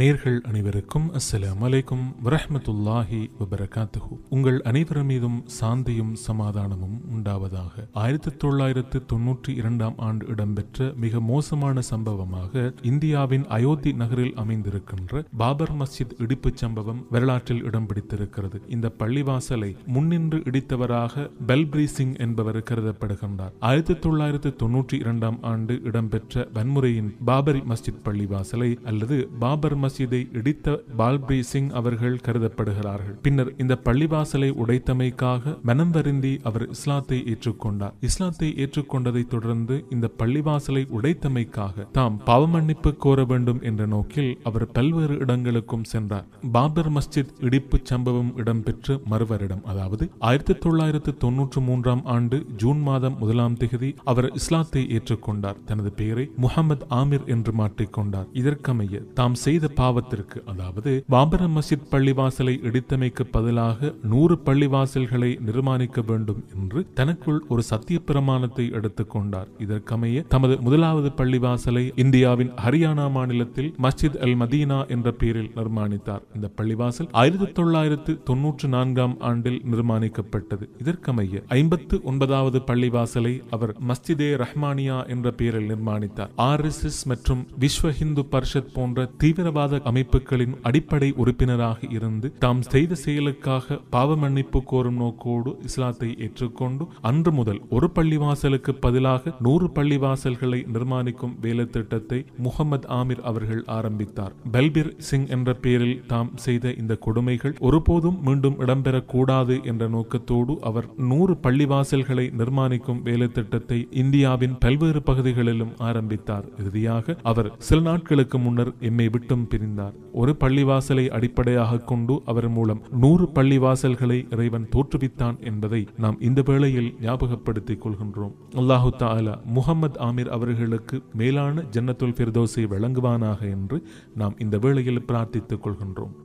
நேர்கள் அனைவருக்கும் அஸ்ஸலாம் அலைக்கும் வரஹமத்துல்லாஹி வபரகாத்துஹு உங்கள் அனைவர் மீதும் சாந்தியும் சமாதானமும் உண்டாவதாக ஆயிரத்தி தொள்ளாயிரத்து தொன்னூற்றி இரண்டாம் ஆண்டு இடம்பெற்ற மிக மோசமான சம்பவமாக இந்தியாவின் அயோத்தி நகரில் அமைந்திருக்கின்ற பாபர் மஸ்ஜித் இடிப்பு சம்பவம் வரலாற்றில் இடம் பிடித்திருக்கிறது இந்த பள்ளிவாசலை முன்னின்று இடித்தவராக பெல்பிரி சிங் என்பவர் கருதப்படுகின்றார் ஆயிரத்தி தொள்ளாயிரத்து தொன்னூற்றி இரண்டாம் ஆண்டு இடம்பெற்ற வன்முறையின் பாபரி மஸ்ஜித் பள்ளிவாசலை அல்லது பாபர் மசீதை இடித்த பால்பிரி சிங் அவர்கள் கருதப்படுகிறார்கள் பின்னர் இந்த பள்ளிவாசலை உடைத்தமைக்காக மனம் வருந்தி அவர் இஸ்லாத்தை ஏற்றுக்கொண்டார் இஸ்லாத்தை ஏற்றுக்கொண்டதை தொடர்ந்து இந்த பள்ளிவாசலை உடைத்தமைக்காக தாம் பாவமன்னிப்பு கோர வேண்டும் என்ற நோக்கில் அவர் பல்வேறு இடங்களுக்கும் சென்றார் பாபர் மஸ்ஜித் இடிப்பு சம்பவம் இடம்பெற்று மறுவரிடம் அதாவது ஆயிரத்தி தொள்ளாயிரத்து தொன்னூற்றி மூன்றாம் ஆண்டு ஜூன் மாதம் முதலாம் திகதி அவர் இஸ்லாத்தை ஏற்றுக்கொண்டார் தனது பெயரை முகமது ஆமிர் என்று மாற்றிக்கொண்டார் இதற்கமைய தாம் செய்த பாவத்திற்கு அதாவது பாபர மசித் பள்ளிவாசலை இடித்தமைக்கு பதிலாக நூறு பள்ளிவாசல்களை நிர்மாணிக்க வேண்டும் என்று தனக்குள் ஒரு சத்திய பிரமாணத்தை எடுத்துக் கொண்டார் இதற்கமைய தமது முதலாவது பள்ளிவாசலை இந்தியாவின் ஹரியானா மாநிலத்தில் மஸ்ஜித் அல் மதீனா என்ற பெயரில் நிர்மாணித்தார் இந்த பள்ளிவாசல் ஆயிரத்தி தொள்ளாயிரத்து தொன்னூற்று நான்காம் ஆண்டில் நிர்மாணிக்கப்பட்டது இதற்கமைய ஐம்பத்து ஒன்பதாவது பள்ளிவாசலை அவர் மஸ்ஜிதே ரஹ்மானியா என்ற பெயரில் நிர்மாணித்தார் ஆர் எஸ் எஸ் மற்றும் விஸ்வ ஹிந்து பரிஷத் போன்ற தீவிரவாத தீவிரவாத அமைப்புகளின் அடிப்படை உறுப்பினராக இருந்து தாம் செய்த செயலுக்காக பாவ மன்னிப்பு கோரும் நோக்கோடு இஸ்லாத்தை ஏற்றுக்கொண்டு அன்று முதல் ஒரு பள்ளிவாசலுக்கு பதிலாக நூறு பள்ளிவாசல்களை நிர்மாணிக்கும் வேலை திட்டத்தை முகமது ஆமிர் அவர்கள் ஆரம்பித்தார் பல்பீர் சிங் என்ற பெயரில் தாம் செய்த இந்த கொடுமைகள் ஒருபோதும் மீண்டும் இடம்பெறக்கூடாது என்ற நோக்கத்தோடு அவர் நூறு பள்ளிவாசல்களை நிர்மாணிக்கும் வேலை திட்டத்தை இந்தியாவின் பல்வேறு பகுதிகளிலும் ஆரம்பித்தார் இறுதியாக அவர் சில நாட்களுக்கு முன்னர் எம்மை விட்டும் பிரிந்தார் ஒரு பள்ளிவாசலை அடிப்படையாக கொண்டு அவர் மூலம் நூறு பள்ளிவாசல்களை இறைவன் தோற்றுவித்தான் என்பதை நாம் இந்த வேளையில் ஞாபகப்படுத்திக் கொள்கின்றோம் அல்லாஹு தாலா முகமது ஆமீர் அவர்களுக்கு மேலான ஜன்னத்துல் ஃபிர்தோசை வழங்குவானாக என்று நாம் இந்த வேளையில் பிரார்த்தித்துக் கொள்கின்றோம்